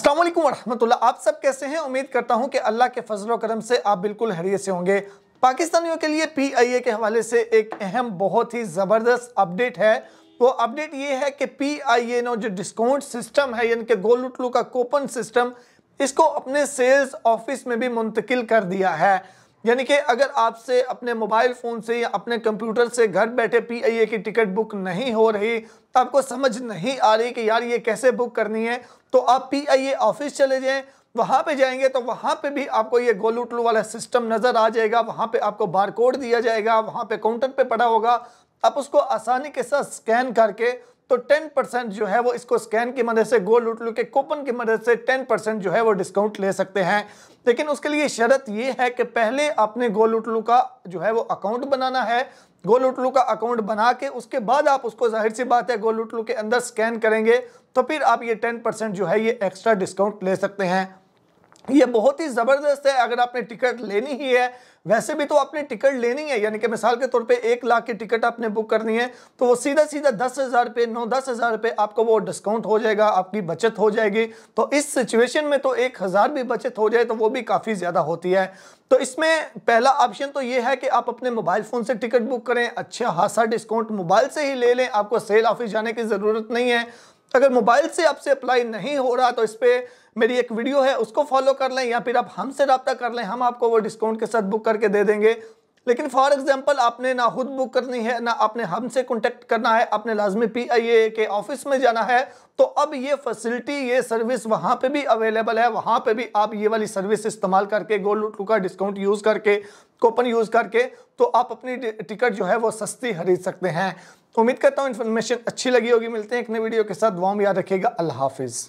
असलम वरम आप सब कैसे हैं उम्मीद करता हूं कि अल्लाह के फजल करम से आप बिल्कुल हरियत से होंगे पाकिस्तानियों के लिए पी आई ए के हवाले से एक अहम बहुत ही ज़बरदस्त अपडेट है वो अपडेट ये है कि पी आई ए ने जो डिस्काउंट सिस्टम है यानी कि गोल उटलू का कोपन सिस्टम इसको अपने सेल्स ऑफिस में भी मुंतकिल कर दिया है यानी कि अगर आपसे अपने मोबाइल फ़ोन से या अपने कंप्यूटर से घर बैठे पीआईए की टिकट बुक नहीं हो रही तो आपको समझ नहीं आ रही कि यार ये कैसे बुक करनी है तो आप पीआईए ऑफिस चले जाएं वहाँ पे जाएंगे तो वहाँ पे भी आपको ये गोलूटलू वाला सिस्टम नज़र आ जाएगा वहाँ पे आपको बार कोड दिया जाएगा वहाँ पे काउंटर पे पड़ा होगा आप उसको आसानी के साथ स्कैन करके तो 10 परसेंट जो है वो इसको स्कैन की मदद से गोल उटलू के कूपन की मदद से 10 परसेंट जो है वो डिस्काउंट ले सकते हैं लेकिन उसके लिए शर्त ये है कि पहले आपने गोल उटलू का जो है वो अकाउंट बनाना है गोल उटलू का अकाउंट बना के उसके बाद आप उसको जाहिर सी बात है गोल उटलू के अंदर स्कैन करेंगे तो फिर आप ये टेन परसेंट जो है ये एक्स्ट्रा डिस्काउंट ले सकते हैं ये बहुत ही ज़बरदस्त है अगर आपने टिकट लेनी ही है वैसे भी तो आपने टिकट लेनी है यानी कि मिसाल के तौर पे एक लाख की टिकट आपने बुक करनी है तो वो सीधा सीधा दस हज़ार रुपये नौ दस हज़ार रुपये आपको वो डिस्काउंट हो जाएगा आपकी बचत हो जाएगी तो इस सिचुएशन में तो एक हज़ार भी बचत हो जाए तो वो भी काफ़ी ज़्यादा होती है तो इसमें पहला ऑप्शन तो ये है कि आप अपने मोबाइल फ़ोन से टिकट बुक करें अच्छा खासा डिस्काउंट मोबाइल से ही ले लें आपको सेल ऑफिस जाने की ज़रूरत नहीं है अगर मोबाइल से आपसे अप्लाई नहीं हो रहा तो इस पर मेरी एक वीडियो है उसको फॉलो कर लें या फिर आप हमसे रब्ता कर लें हम आपको वो डिस्काउंट के साथ बुक करके दे देंगे लेकिन फॉर एग्जाम्पल आपने ना खुद बुक करनी है ना आपने हमसे कॉन्टेक्ट करना है आपने लाजमी पी के ऑफिस में जाना है तो अब ये फैसिलिटी ये सर्विस वहाँ पे भी अवेलेबल है वहाँ पे भी आप ये वाली सर्विस इस्तेमाल करके गोल्ड टू का डिस्काउंट यूज़ करके कोपन यूज़ करके तो आप अपनी टिकट जो है वो सस्ती खरीद सकते हैं उम्मीद करता हूँ इन्फॉर्मेशन अच्छी लगी होगी मिलते हैं एक नई वीडियो के साथ वॉम में याद रखिएगा अल्लाह हाफिज़